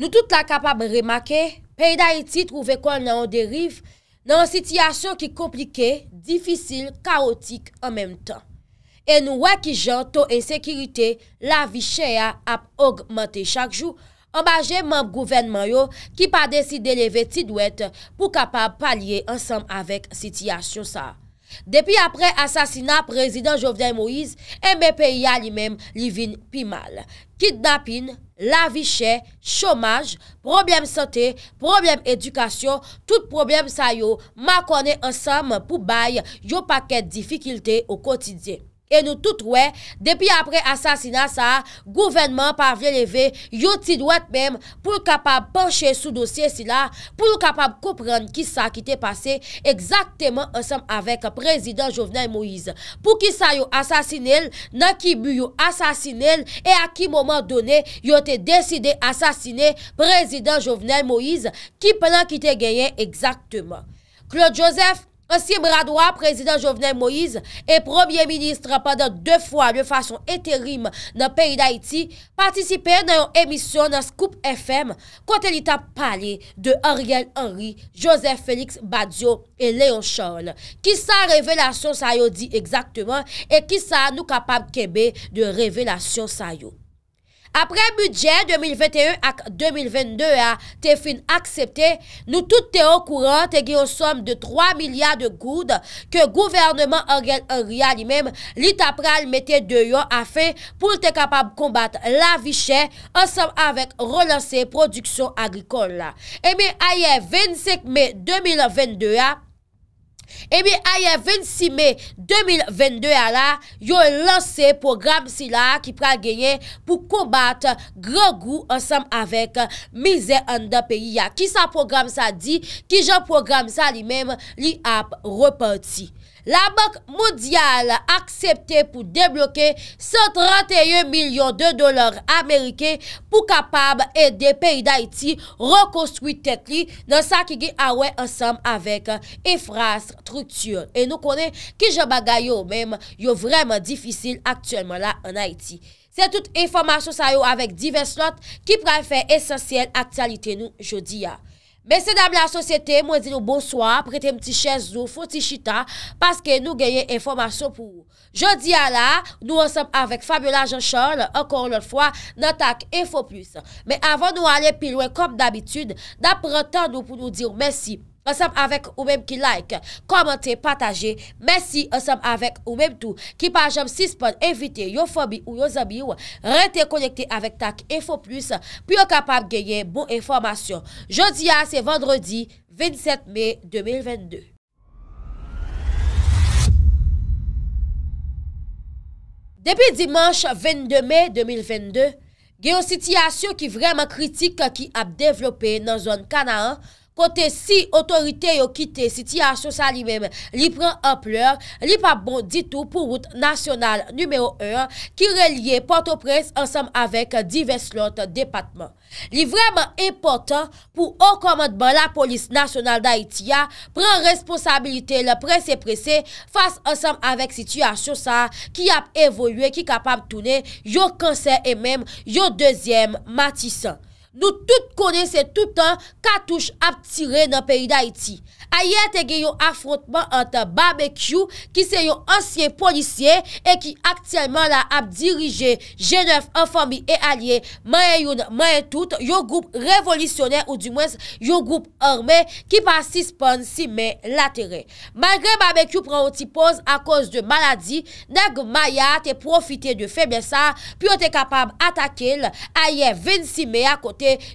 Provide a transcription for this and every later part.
Nou tout la kapab remake, peyda iti trouve kon nan o deriv, nan o sityasyon ki komplike, difisil, kaotik an menm tan. E nou wakijan to ensekirite la vi chea ap augmente chakjou, anbaje manp gouvenman yo ki pa desi deleve ti dwet pou kapab palye ansam avek sityasyon sa. Depi apre asasina prezident Jovden Moïse, enbe peyya li menm li vin pi mal. Kit napin? La vi chè, chomaj, problem sante, problem edukasyon, tout problem sa yo, ma konè ansam pou bay yo pakèd difikilte ou kotidye. E nou tout wè, depi apre asasina sa, gouvenman pa vye leve, yo ti dwet mem pou kapab penche sou dosye si la, pou yo kapab koupren ki sa ki te pase, egzakteman ansam avek prezident Jovenel Moïse. Pou ki sa yo asasine el, nan ki bu yo asasine el, e a ki moman done, yo te deside asasine prezident Jovenel Moïse, ki plan ki te geye egzakteman. Claude Joseph, Monsi Mradwa, Prezident Jovenel Moïse et Premier Ministre pendant deux fois de façon éthérime dans le pays d'Haïti participèrent dans l'émission de Scoop FM quand il y a parlé d'Ariel Henry, Joseph Félix Badiou et Léon Charles. Qui ça révélation ça y est dit exactement et qui ça nous capable qu'il y ait de révélation ça y est. Apre budget 2021 ak 2022 a te fin aksepte, nou tout te okouran te geyo som de 3 milyar de goud ke gouvernement a reali mem li tapral mette deyon a fe pou te kapab kombat la vi chen ansam avek relanse produksyon agrikol la. E mi a ye 25 me 2022 a. Ebi aye 26 me 2022 a la, yon lanse program si la ki pral genye pou kombat grogou ansam avek mize an da peyi ya. Ki sa program sa di, ki jan program sa li mem, li ap reparti. La bank modyal aksepte pou debloke 131 milyon de dolar Amerike pou kapab et de peyi d'Haiti rekoswit tek li nan sa ki ge awen ansam avek ifras, truktyon. E nou konen ki je bagay yo mèm yo vreman difisil aktuelman la an Haiti. Se tout informasyon sa yo avek divers not ki prefe esensyen aktualite nou jodi ya. Mese dame la sosyete, mwen di nou bonsoir, prete mti ches nou, foti chita, paske nou geye informasyon pou ou. Jodi a la, nou ansem avek Fabiola Jean-Charles, ankon lor fwa, nan tak e fwo plus. Men avon nou ale pilwe kom d'abitud, nan preten nou pou nou di ou, mese. Ansem avèk ou mèm ki like, komante, pataje. Mèsi ansem avèk ou mèm tou ki pajam 6 pon evite yo fobi ou yo zabi yo rente konjekte avèk tak info plus pi yo kapab genye bon informasyon. Jodi a, se vendredi, 27 mey 2022. Depi dimanche 22 mey 2022, genyo sityasyon ki vreman kritik ki ap devlope nan zon Kanaan, Kote si otorite yo kite Sitiya Sosa li mem li pren apleur, li pa bon ditou pou route nasyonal numeo 1 ki relye porto pres ansam avek divers lote depatman. Li vreman epotan pou okomodman la polis nasyonal da Itiya pren responsabilite le pres e prese fase ansam avek Sitiya Sosa ki ap evolwe ki kapap toune yo kanser e mem yo dezyem matisan. Nou tout konese tout an katouche ap tire nan peyi d'Haïti. A ye te gen yon afrontman anta Barbecue ki se yon ansyen polisye e ki aktyelman la ap dirije G9, Anfambi e Alie, Mayayoun, Mayetout, yon goup revolisyonè ou di mwens yon goup orme ki pa sispon si men la tere. Malgre Barbecue pran oti poz a koz de maladi, nag Mayat te profite de febe sa,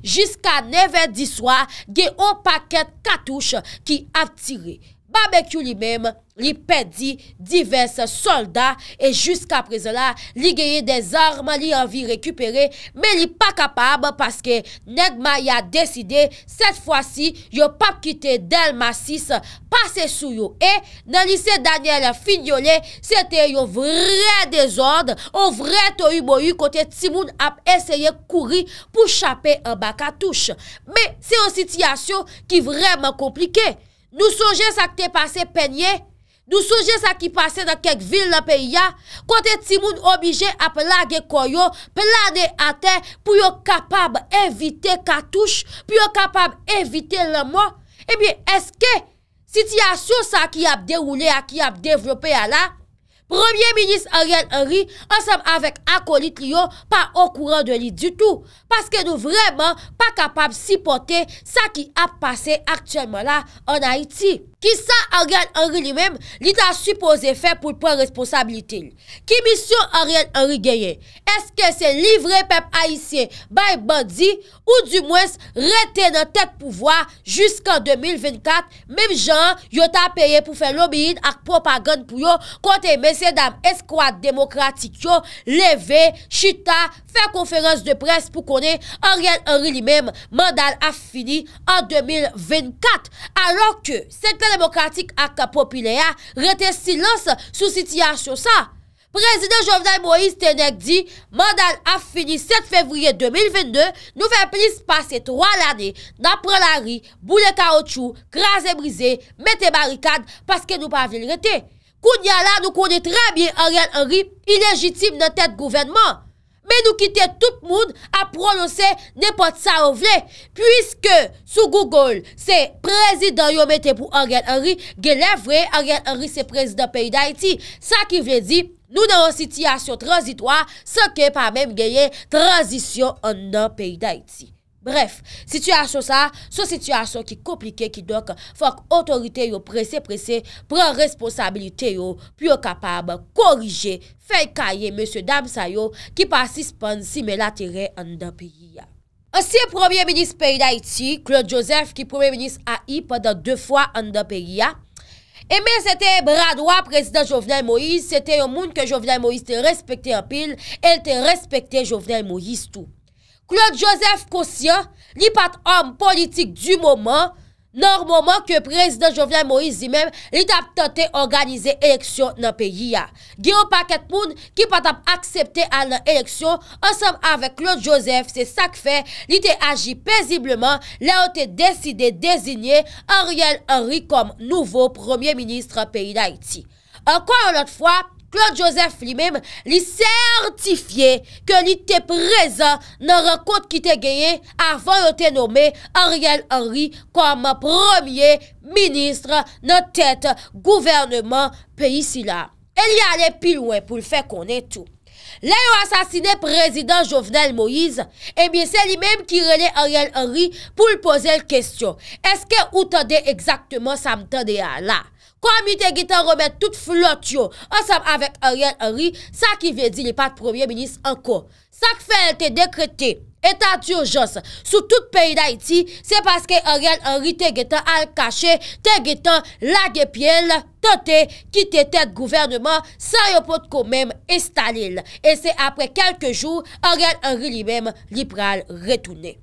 Jiska neve di swa Ge an paket katouche Ki ap tire Pamek yu li mèm li pedi divers soldat e jysk apre zela li geye des arm li anvi rekupere me li pa kapab paske netman ya deside set fwa si yo pap kite Delma 6 pase sou yo e nan lise Daniela Fignolet se te yo vre desond o vre to yu mou yu kote timoun ap eseye kouri pou chapè an baka touche me se yon sityasyon ki vreman komplike Nou sonje sa ki te pase penye, nou sonje sa ki pase na kek vil la pe ya, kote ti moun obije ap la ge koyo, plane ate pou yo kapab evite katouche, pou yo kapab evite laman, e eh bie eske si ti asyo sa ki ap de oule a ki ap devrope a la? Premier Ministre Ariel Henry, ansem avek akolit li yo pa okouran de li du tou. Paske nou vreman pa kapab sipote sa ki ap pase aktuelman la an Haiti. ki sa Ariel Henry li mem, li ta suppose fe pou l'pon responsabilitil. Ki misyon Ariel Henry geyen, eske se livre pep aisyen bay bandi, ou du mwens rete nan tek pouvoi, jisk an 2024, mem jan, yo ta peye pou fe lobbyin ak propagand pou yo, konte mese dam eskwad demokratik yo, leve, chita, fe konferans de pres pou konen Ariel Henry li mem, mandal a fini an 2024. Alo ke, se kene akta popilya rete silans sou sitiya sou sa. Prezident Jovenel Moïse Tenec di, mandal af fini 7 fevriye 2022, nou fe plis pase 3 lade, napre la ri, boule kao chou, graze brize, mette barikade, paske nou pa vil rete. Kounia la nou kone tra bie a real enri, ilegitim nan tet gouvenman. Men nou kite tout moun a prononse nepot sa ou vle. Puiske sou Google se prezidant yo mette pou Ariel Henry, gen lè vle Ariel Henry se prezidant peyi d'Haïti. Sa ki vle di, nou nou an sityasyon transitoar, sa ke pa menm genye transisyon an nan peyi d'Haïti. Bref, situasyon sa, so situasyon ki komplike ki dok, fok otorite yo prese prese, pran responsabilite yo, pyo kapab korije, fey kaye M. Damsayo ki pa sispon sime la tere an da peyi ya. Asi, Premier Ministre peyi da iti, Claude Joseph ki Premier Ministre a i padan 2 fwa an da peyi ya, eme eh se te bradwa prezident Jovenel Moïse, se te yo moun ke Jovenel Moïse te respekte apil, el te respekte Jovenel Moïse tou. Claude Joseph Kossien, li pat om politik du mouman, nan mouman ke prezident Jovian Moïse di men, li tap tante organize eleksyon nan peyi ya. Gyo pa ket moun ki pat ap aksepte al nan eleksyon, ansanm ave Claude Joseph, se sak fe, li te agi pezibleman, la o te deside designe Ariel Henry kom nouvo premier ministre peyi la iti. Anko an lot fwa, Claude Joseph Flimim li sertifiye ke li te prezan nan rekout ki te geyen avan yo te nome Ariel Henry kwa ma premier ministre nan tete gouvernement pe isi la. El li ale pi lwen pou l fe konen tout. Lè yo asasine prezident Jovenel Moïse, e eh bie se li mèm ki rele Ariel Henry pou l'poze l'kestyon. Eske ou tande exaktman sa m tande ya la? Komite Gitan Romè tout flot yo ansam avèk Ariel Henry, sa ki vè di li pat premier-minist anko. Sa k fè el te dekrete. E tan diyo jos, sou tout peyi da iti, se paske a real anri te getan al kache, te getan lage pyele, tante ki te tete gouvernement, sa yo pot ko mem estalil. E se apre kelke jou, a real anri li mem li pral retoune.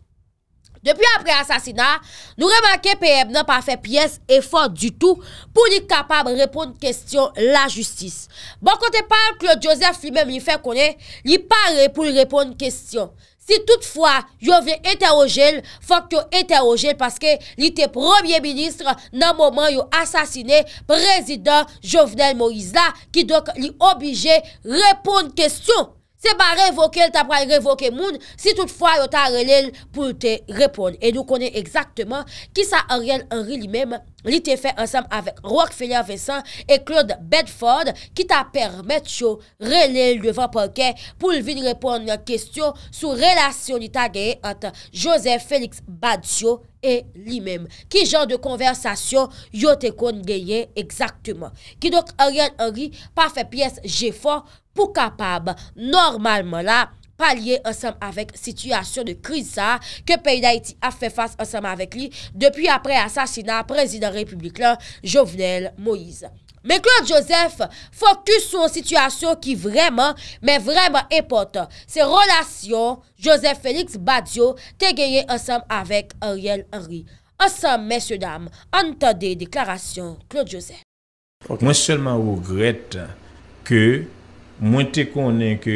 Depi apre asasina, nou remanke PM nan pa fe piyes e fon du tou pou li kapab repon kestyon la justis. Bon kote pal, Claude Joseph li mem li fe konen, li pare pou li repon kestyon. Si toutfwa yo ve eterojel, fok yo eterojel paske li te premier ministre nan moman yo asasine prezident Jovenel Moïse la ki dok li obige repon kestyon. Se ba revoke el, ta pral revoke moun, si toutfwa yo ta relel pou te repon. E nou konen eksaktman ki sa Ariel Henry li mem li te fe ansam avek Roquefeuille Vincent e Claude Bedford ki ta permets yo relel devan pake pou li vin repon la kestyon sou relasyon li ta geye at Josef Felix Badzio e li mem. Ki jan de konversasyon yo te kon geye eksaktman. Ki dok Ariel Henry pa fe piyes G4. pou kapab normalman la palye ansam avèk situasyon de kriz sa ke peyi Daïti a fè fass ansam avèk li depi apre asasina prezident republikan Jovenel Moïse. Men Claude Joseph fokus sou an situasyon ki vreman, men vreman epote. Se relasyon Joseph Félix Badiou te gèye ansam avèk Ariel Henry. Ansam, mèsyon dame, antade deklarasyon Claude Joseph. Mwen sèlman wou gret ke... Mwen te konen ke,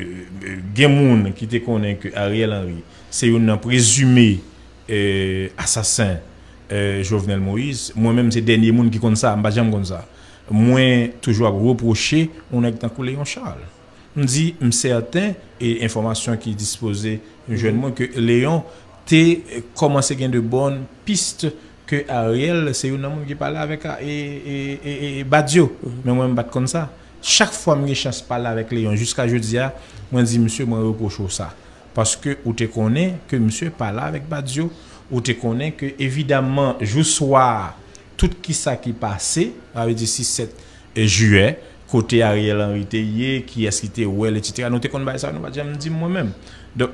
eh, eh, gen moun ki te konen ke Ariel Henry, se yon nan prezume eh, asasen Jovenel Moïse, mwen menm se denye moun ki kon sa, mbajan mkon sa, mwen toujwa reproche, mwen ek tankou Léon Charles. Mwen di, mse aten, e informasyon ki dispose, mwen jwen mwen, ke Léon te komanse gen de bon piste ke Ariel, se yon nan moun ki pale aveka, e, e, e, e badyo, mhm. mwen mwen bat kon sa. chak fwa mge chans pala vek leyon jiska je diya, mwen di msye mwen reposho sa paske ou te konen ke msye pala vek badjo ou te konen ke evidaman jou swa tout ki sa ki pase avè di si 7 juè kote arièl anri te ye ki eski te ouèl etitera nou te konen baye sa mwen di mwen mèm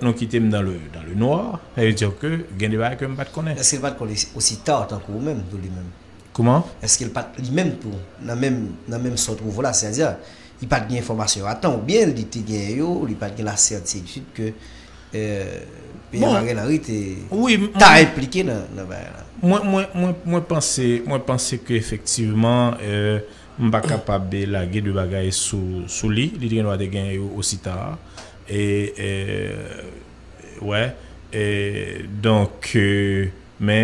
nou ki teme dan le noir evè diyo ke gen de baye ke mwen bat konen eski bat konen osi ta tan kou mèm Est-ce qu'il pat li mèm pou? Nan mèm son trouvo la. C'est-à-dire, il pat gen informasyon. Atan ou bien, li te gen yo, li pat gen la certitude que pe yon agenari te ta replike nan bagay la. Mwen pense kè efektiveman mba kapap be lagè du bagay sou li, li gen wade gen yo osi ta. Et, wè, euh, euh, mè,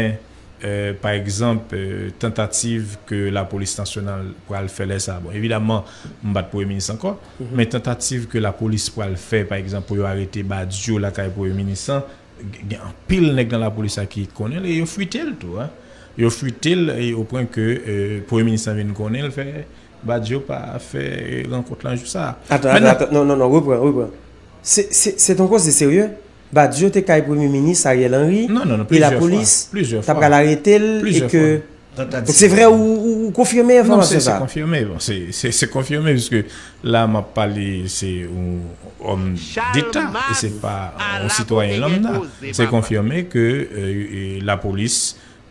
Euh, par exemple euh, tentative ke la polis tansyonal pou al fè lè sa, bon evidemment mbat pou eminisan kon, men tentative ke la polis pou al fè, par exemple pou yo arete badjou la kaj pou eminisan gen anpil nek dan la polis akit kon el yo fwi tel tou, yo fwi tel yo pren ke pou eminisan ven kon el, fè badjou pa fè renkot lanjou sa non, non, repren, repren se ton kon se serye? Badjo te kaye premier menis a yel anri. Non, non, non. E la polis ta pral arete el. Plusye fwa. Eke, se vre ou konfirme evan se va? Non, se konfirme evan. Se konfirme, jiske la ma pali se ou om dita. E se pa ou sitwoyen lom na. Se konfirme ke la polis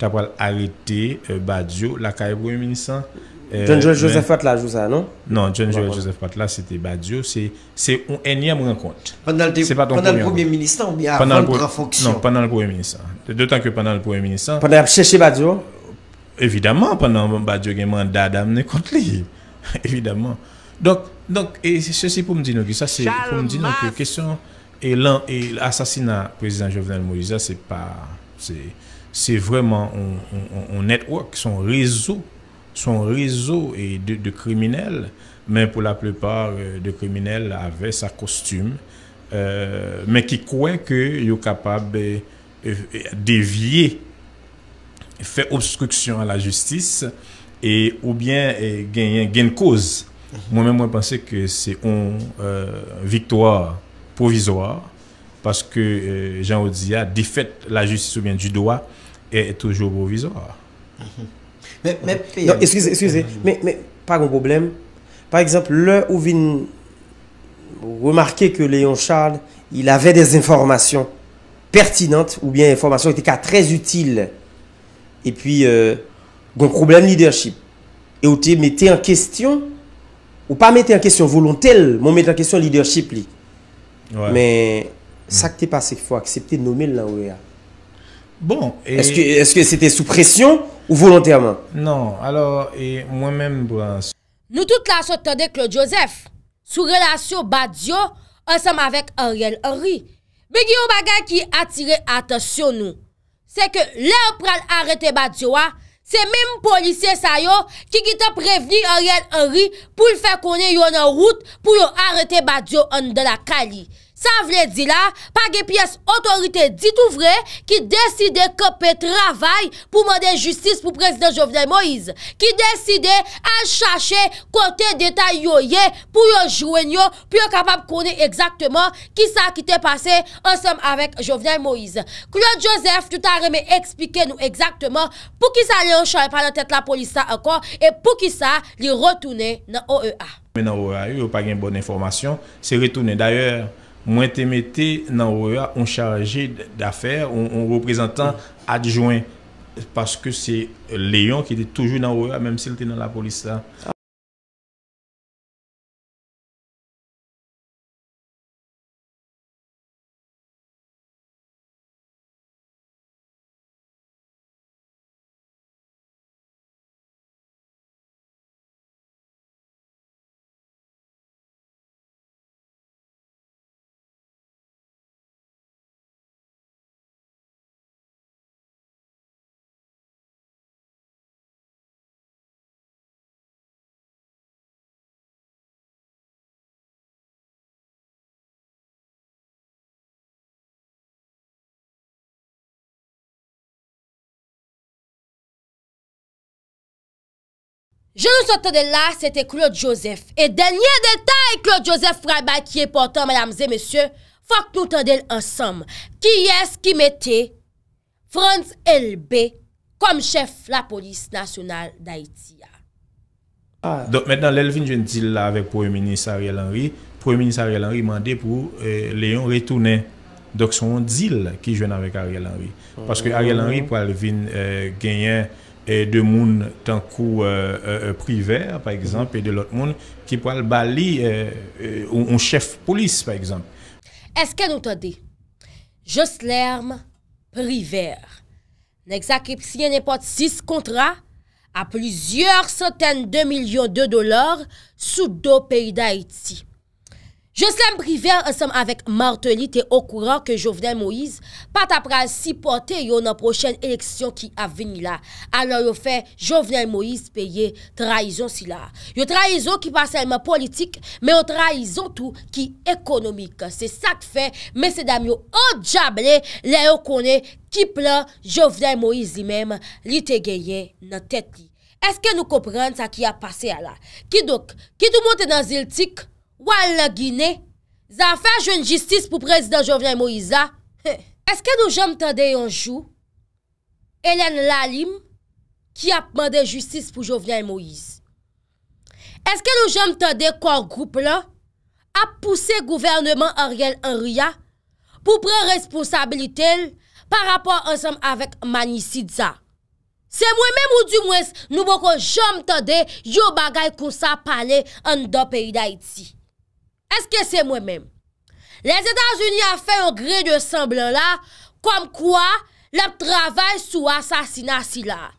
ta pral arete badjo la kaye premier menis anri. Euh, John Joel Joseph Patla joue ça, non Non, John Joseph Patla, c'était Badiou. C'est une énième rencontre. Pendant le, pas pendant le Premier ministre ou bien pendant avant fonction Non, pendant le Premier ministre. D'autant que pendant le Premier ministre. Pendant chercher Badiou Évidemment, pendant Badiou, il y a un mandat d'amener contre lui. Évidemment. Donc, donc et ceci pour me dire que ça, c'est pour me dire que question et l'assassinat du président Jovenel Moïse, c'est pas. C'est vraiment un, un, un network, son réseau son réseau et de, criminels, mais pour la plupart euh, de criminels avaient sa costume, euh, mais qui croient qu'ils sont capables de euh, dévier, faire obstruction à la justice et ou bien gagner une cause. Moi-même, moi, je pensais que c'est une victoire provisoire parce que Jean Odia défaite la justice ou bien du droit est toujours provisoire. Mhm non, excusez, excusez, mm. mais, mais, pas grand problème. Par exemple, là où vous remarquez que Léon Charles, il avait des informations pertinentes ou bien informations qui étaient très utiles. Et puis, euh, un problème leadership. Et vous mettez en question, ou pas mettez en question volonté, mais mettez en question leadership. Mais ça qui est passé, il faut accepter de nommer l'OEA. Bon, est-ce que c'était sous pression ou volontairement? Non, alors moi-même... Bon, nous toutes la s'entendez Claude Joseph. Sous relation Badiou, on s'en met avec Ariel Henry. Mais il y a un bagage qui a tiré attention nous. C'est que l'heure pour arrêter Badiou, c'est même policier Sayo qui a prévenu Ariel Henry pour le faire connaître une route pour arrêter Badiou en De La Cali. Sa vle di la, page piyes otorite ditou vre, ki deside kepe travay pou mande justice pou prezident Jovenel Moïse. Ki deside a chache kote detay yo ye pou yo jwen yo, pou yo kapap kone exaktman ki sa ki te pase ansenm avek Jovenel Moïse. Claude Joseph touta reme ekspike nou exaktman pou ki sa li yo chan pale tet la polisa ankon, e pou ki sa li rotoune nan OEA. Men nan OEA, yo page bon informasyon, se retoune dayer, Mwen te mette nan ouya e On charaje dafer On reprezentan adjouen Paske se leyon ki te toujou nan ouya e Menm se te nan la polisa Je nou sa tande la, se te Claude Joseph. E del nye detay Claude Joseph fra bakye portan, madamze, mesye, fok nou tande l ansam. Ki es ki mette Franz Elbe kom chef la polis nasyonal d'Haïti ya. Dok men dan l Elvin jwen dil la avèk pou eminis Ariel Henry. Pou eminis Ariel Henry mande pou euh, Leon retounen. Dok son dil ki jwen avèk Ariel Henry. Paske Ariel Henry pou Elvin genyen e de moun tankou e, e, e, priver, pa ekzamp, e de lot moun ki pal bali ou chèf polis, pa ekzamp. Eske nou tade, jous lerm priver, nèk zakripsye nèpote 6 kontra a plizyeur soten de milyon de dolar sou do peyi da Eti. Je sèm priver ansèm avèk martelite okouran ke Jovenel Moïse pat apre al sipote yo nan prochen eleksyon ki av veni la. Alò yo fè Jovenel Moïse peye traizon si la. Yo traizon ki pasèlman politik, mè yo traizon tou ki ekonomik. Se sak fè, mè se dam yo odjable le yo konè ki plan Jovenel Moïse li mèm li te genye nan tèt li. Eske nou kopren sa ki apase ala? Ki dok? Ki tou montè nan zil tik? Wala gine, zan fè a jwen jistis pou prezident Jovian Moïse la? Eske nou jom tade yonjou, Elen Lalim, ki ap mande jistis pou Jovian Moïse? Eske nou jom tade kwa goup la, ap pousse gouvernement Ariel Anruya, pou pre responsabilite l, par rapor ansem avèk Manisidza? Se mwen mèm ou di mwes, nou wakon jom tade yo bagay kousa pale an do peyi da iti. Eske se mwen menm, les Etats-Unis a fe yon gre de semblan la kom kwa l ap travay sou asasinasi la.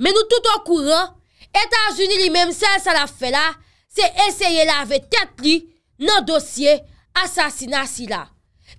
Men nou tout an kouran, Etats-Unis li menm sel sa la fe la, se eseye la ve tet li nan dosye asasinasi la.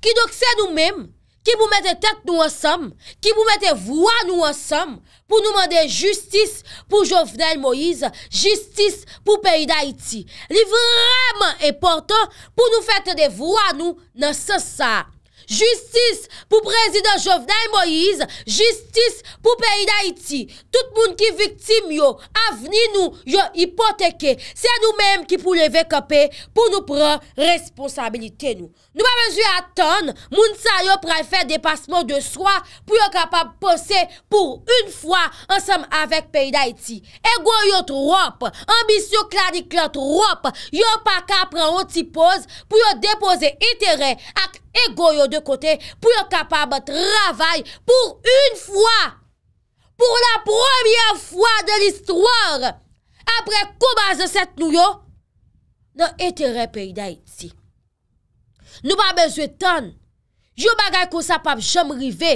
Ki dok se nou menm? Ki pou mette tet nou ansam, ki pou mette vwa nou ansam, pou nou mende justice pou Jovenel Moïse, justice pou peyi Daïti. Li vreman e portan pou nou fete de vwa nou nan sasa. Jistis pou prezident Jovnay Moïse Jistis pou peyi d'Haïti Tout moun ki viktim yo Avni nou yo ipoteke Se nou menm ki pou leve kapè Pou nou pran responsabilite nou Nou pa menjou atan Moun sa yo pran fè depasman de swa Pou yo kapap posè Pou yon fwa ansam avèk peyi d'Haïti Ego yo troup Ambisyon kladik la troup Yo pa ka pran oti pos Pou yo depose itere Ak ego yo depose kote pou yo kapabat ravay pou yon fwa pou la promyen fwa de l'istroar apre koubaze set nou yo nan ete repay da etsi nou ba bezwe ton yo bagay konsapab chom rive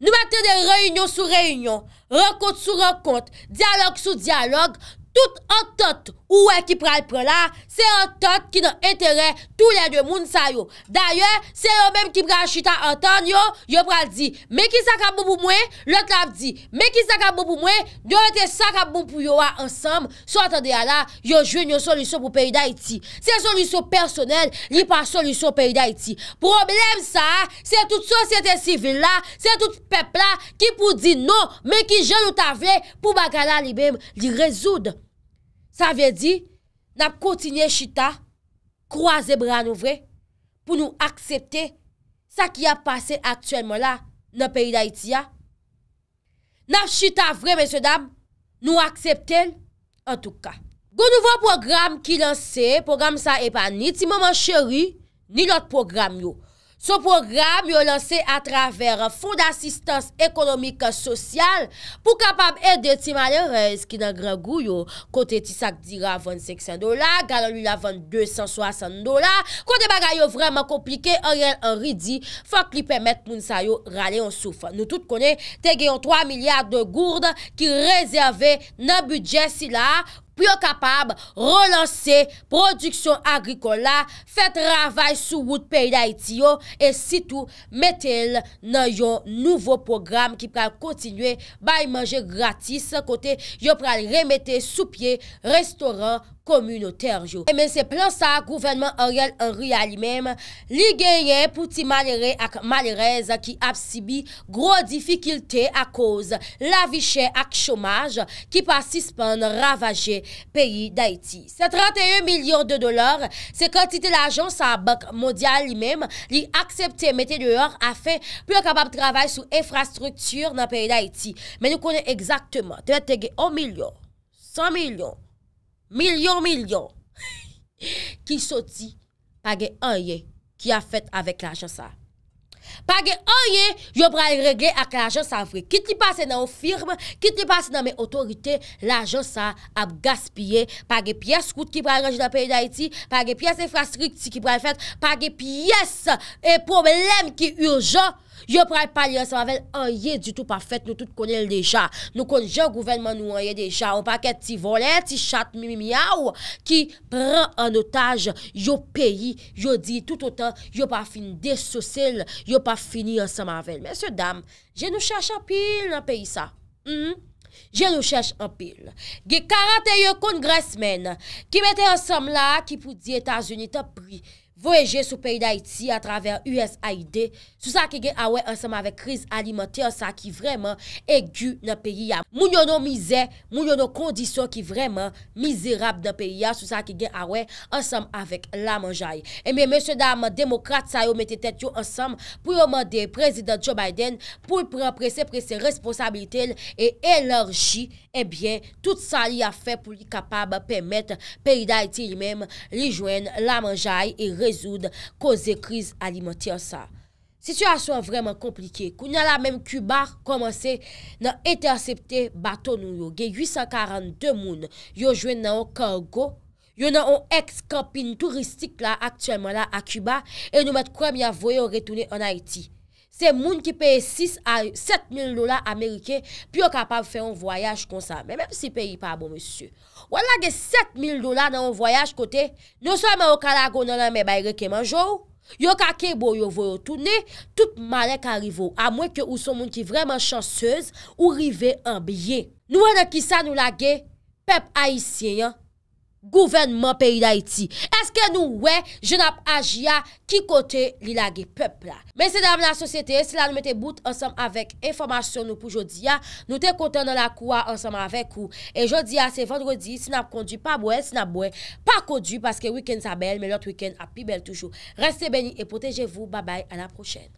nou maten de reynyon sou reynyon rekont sou rekont, diyalog sou diyalog tout an tot Ouè ki pral pral la, se an tot ki nan entere tout le demoun sa yo. Dalyè, se yo mèm ki pral chita an ton yo, yo pral di, mè ki sakab mou pou mwen, lòt lap di, mè ki sakab mou pou mwen, yo ete sakab mou pou yo wa ansam, so atan de ala, yo jwen yo solusyon pou peyi da iti. Se solusyon personel, li pa solusyon peyi da iti. Problem sa, se tout sosyete sivil la, se tout pep la, ki pou di non, nou, mè ki jen ou ta vle, pou baka la li mèm, li rezoud. Sa ve di, nap kontinye chita, kroaze brano vre pou nou aksepte sa ki a pase aktuel mo la nan peyi da iti ya. Nap chita vre, mese dam, nou akseptel, an tou ka. Go nou vwa program ki lanse, program sa epa ni, ti maman cheri, ni lot program yo. Sou program yo lansè a traver fonds d'assistans ekonomik sosyal pou kapab edè ti malèvèz ki nan gran gou yo. Kote ti sak di la 25 sen dola, gala li la 22 sen dola, kote bagay yo vreman komplike, an gen an ridi, fok li pemet moun sayo rale yon souf. Nou tout konè te gen yon 3 milyard de gourd ki rezerve nan budget si la. pou yo kapab relanse produksyon agrikola, fet ravay sou wout peyi da iti yo, e sitou metel nan yo nouvo program ki pral kontinwe bay manje gratis, kote yo pral remete sou pie restoran pouyo. komu nou terjou. E men se plan sa, gouvenman oryel an ria li mem, li genyen pou ti malere ak malerez ki ap sibi gro difikilte ak koz la vichè ak chomaj ki pa sispan ravaje peyi d'Haiti. Se 31 milyon de dolar, se kontite la jons sa bak modya li mem, li aksepte mette deor afe pou lakabab travay sou infrastruktur nan peyi d'Haiti. Men nou konen egzaktman, te mette tege 1 milyon, 100 milyon, Milyon, milyon, ki sou di page anye ki a fèt avèk l'anje sa. Page anye, yo pral regle ak l'anje sa vwe. Kit li pase nan ou firme, kit li pase nan me otorite, l'anje sa ap gaspye. Page piyes kout ki pral rejèd apèy da iti, page piyes infrastrikti ki pral fèt, page piyes e problem ki urjan. Yo pre pali ansamavel anye du tout pa fet nou tout konel deja. Nou konje ou gouvenman nou anye deja. Ou pa ket ti volet, ti chat, mi-mi-miaw, ki pran an otaj yo peyi. Yo di tout o tan, yo pa fin desosil, yo pa fini ansamavel. Mese dam, je nou chache apil nan peyi sa. Hmm? Je nou chache apil. Ge karate yo kongresmen ki mette ansam la ki pou di Etasunita priy. Voyege sou peyda iti a traver USAID, sou sa ki gen awe ansem avek kriz alimenter, sa ki vreman egu nan peyi ya. Moun yonon mize, moun yonon kondisyon ki vreman mizerab nan peyi ya, sou sa ki gen awe ansem avek la manjaye. Eme, eh mese dam, demokrate sa yo mette tet yo ansem pou yon man de prezident Joe Biden, pou yon prese prese responsabilitel e elorji, eh ebyen, tout sa li a fe pou li kapab pey mette peyda iti yi mem, li jwen la manjaye e rejouman Situasyon vreman komplike, kou nan la menm Kuba komanse nan etersepte baton nou yo. Ge 842 moun yo jwen nan an kargo, yo nan an ex kampin touristik la aktuelman la a Kuba, e nou mat kwa mi avoye ou retounen an Haiti. Se moun ki peye 6 a 7000 dola Amerike, pi yo kapab fe yon voyaj konsame. Mèm si peyi pa bon mèsyou. Ou an lage 7000 dola nan yon voyaj kote, nou sa mè okalago nan an mè bayre kemanjou. Yo kake bo yo voyo toune, tout male karivo. Amwen ke ou son moun ki vreman chanseuz, ou rive an biye. Nou an an ki sa nou lage, pep aisyen yon. Gouvenman peyi la iti Eske nou we, jen ap aji a Ki kote li la ge pepla Mese dam la sosyete, sila nou me te bout Ansem avek informasyon nou pou jodi a Nou te kote nan la kou a Ansem avek ou, e jodi a se vendrodi Si nap kondi, pa bwen, si nap bwen Pa kondi, paske weekend sa bel Men lot weekend ap pi bel toujou Reste beni e poteje vou, babay, anap kou chen